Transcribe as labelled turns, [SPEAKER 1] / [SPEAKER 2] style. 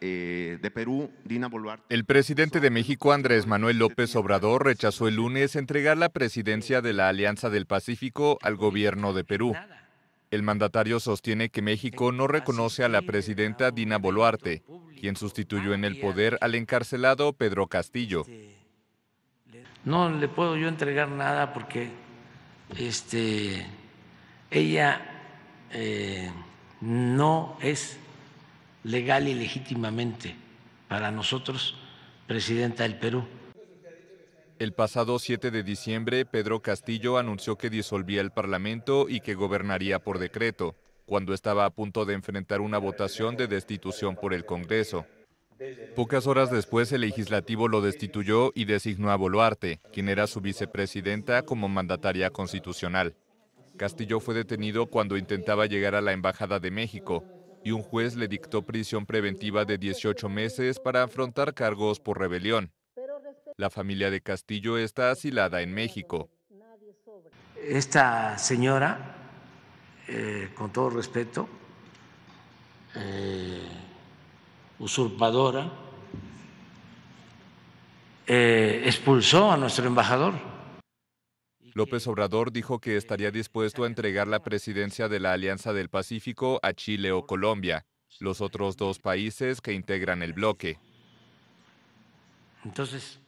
[SPEAKER 1] Eh, el presidente de México, Andrés Manuel López Obrador, rechazó el lunes entregar la presidencia de la Alianza del Pacífico al gobierno de Perú. El mandatario sostiene que México no reconoce a la presidenta Dina Boluarte, quien sustituyó en el poder al encarcelado Pedro Castillo.
[SPEAKER 2] No le puedo yo entregar nada porque
[SPEAKER 1] este,
[SPEAKER 2] ella eh, no es legal y legítimamente para nosotros, presidenta del Perú.
[SPEAKER 1] El pasado 7 de diciembre, Pedro Castillo anunció que disolvía el Parlamento y que gobernaría por decreto, cuando estaba a punto de enfrentar una votación de destitución por el Congreso. Pocas horas después, el legislativo lo destituyó y designó a Boluarte, quien era su vicepresidenta como mandataria constitucional. Castillo fue detenido cuando intentaba llegar a la Embajada de México, y un juez le dictó prisión preventiva de 18 meses para afrontar cargos por rebelión. La familia de Castillo está asilada en México.
[SPEAKER 3] Esta señora,
[SPEAKER 1] eh, con todo respeto, eh, usurpadora, eh, expulsó a nuestro embajador López Obrador dijo que estaría dispuesto a entregar la presidencia de la Alianza del Pacífico a Chile o Colombia, los otros dos países que integran el bloque. Entonces,